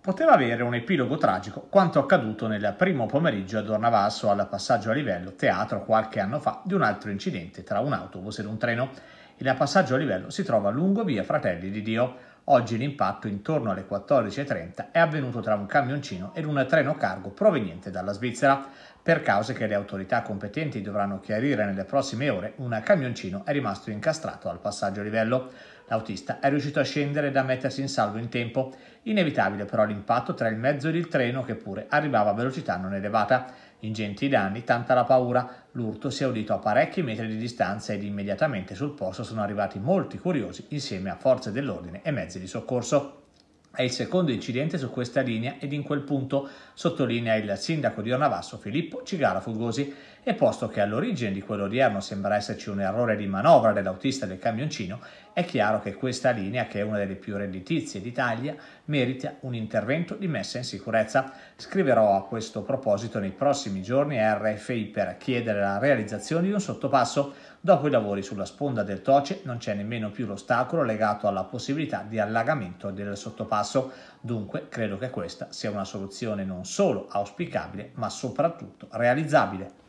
poteva avere un epilogo tragico quanto accaduto nel primo pomeriggio a Dornavasso al passaggio a livello teatro qualche anno fa di un altro incidente tra un autobus ed un treno. Il passaggio a livello si trova lungo via Fratelli di Dio. Oggi l'impatto intorno alle 14.30 è avvenuto tra un camioncino ed un treno cargo proveniente dalla Svizzera per cause che le autorità competenti dovranno chiarire nelle prossime ore, un camioncino è rimasto incastrato al passaggio livello. L'autista è riuscito a scendere ed a mettersi in salvo in tempo, inevitabile però l'impatto tra il mezzo ed il treno che pure arrivava a velocità non elevata. Ingenti i danni, tanta la paura, l'urto si è udito a parecchi metri di distanza ed immediatamente sul posto sono arrivati molti curiosi insieme a forze dell'ordine e mezzi di soccorso. È il secondo incidente su questa linea ed in quel punto, sottolinea il sindaco di Ornavasso Filippo Cigara Fugosi, e posto che all'origine di quello odierno sembra esserci un errore di manovra dell'autista del camioncino, è chiaro che questa linea, che è una delle più redditizie d'Italia, merita un intervento di messa in sicurezza. Scriverò a questo proposito nei prossimi giorni a RFI per chiedere la realizzazione di un sottopasso. Dopo i lavori sulla sponda del Toce non c'è nemmeno più l'ostacolo legato alla possibilità di allagamento del sottopasso basso. Dunque credo che questa sia una soluzione non solo auspicabile ma soprattutto realizzabile.